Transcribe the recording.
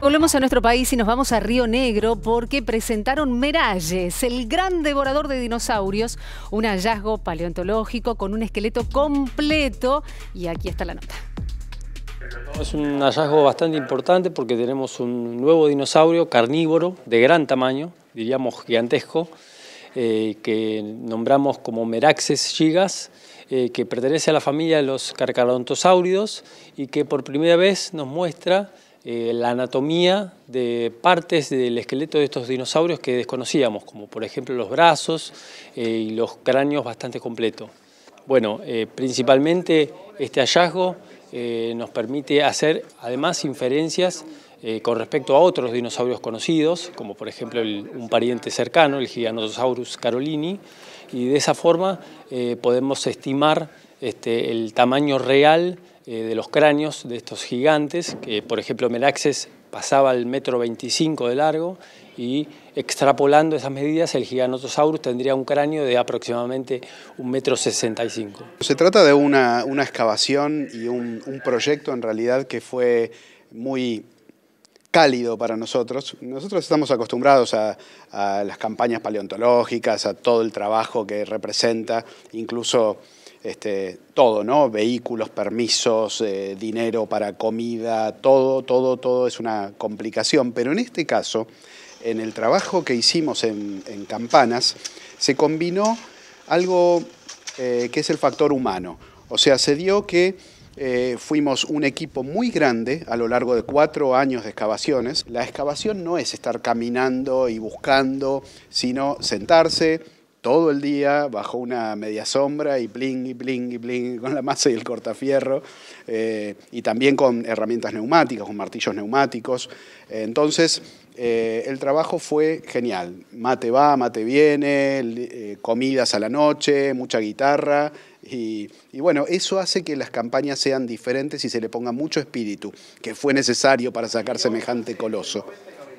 Volvemos a nuestro país y nos vamos a Río Negro porque presentaron Meralles, el gran devorador de dinosaurios, un hallazgo paleontológico con un esqueleto completo. Y aquí está la nota. Es un hallazgo bastante importante porque tenemos un nuevo dinosaurio carnívoro de gran tamaño, diríamos gigantesco, eh, que nombramos como Meraxes gigas, eh, que pertenece a la familia de los carcarodontosáuridos y que por primera vez nos muestra eh, la anatomía de partes del esqueleto de estos dinosaurios que desconocíamos, como por ejemplo los brazos eh, y los cráneos bastante completos. Bueno, eh, principalmente este hallazgo nos permite hacer además inferencias con respecto a otros dinosaurios conocidos, como por ejemplo un pariente cercano, el Giganotosaurus carolini, y de esa forma podemos estimar este, el tamaño real eh, de los cráneos de estos gigantes, que por ejemplo Meraxes pasaba el metro 25 de largo y extrapolando esas medidas el giganotosaurus tendría un cráneo de aproximadamente un metro 65. Se trata de una, excavación y un, proyecto en realidad que fue muy cálido para nosotros. Nosotros estamos acostumbrados a, a, las campañas paleontológicas, a todo el trabajo que representa, incluso este, todo, ¿no? Vehículos, permisos, eh, dinero para comida, todo, todo, todo es una complicación. Pero en este caso, en el trabajo que hicimos en, Campanas, se combinó algo eh, que es el factor humano. O sea, se dio que eh, fuimos un equipo muy grande a lo largo de cuatro años de excavaciones. La excavación no es estar caminando y buscando, sino sentarse, todo el día bajo una media sombra y bling y bling y bling con la masa y el cortafierro eh, y también con herramientas neumáticas, con martillos neumáticos. Entonces, eh, el trabajo fue genial. Mate va, mate viene, eh, comidas a la noche, mucha guitarra. Y, y, bueno, eso hace que las campañas sean diferentes y se le ponga mucho espíritu, que fue necesario para sacar semejante coloso.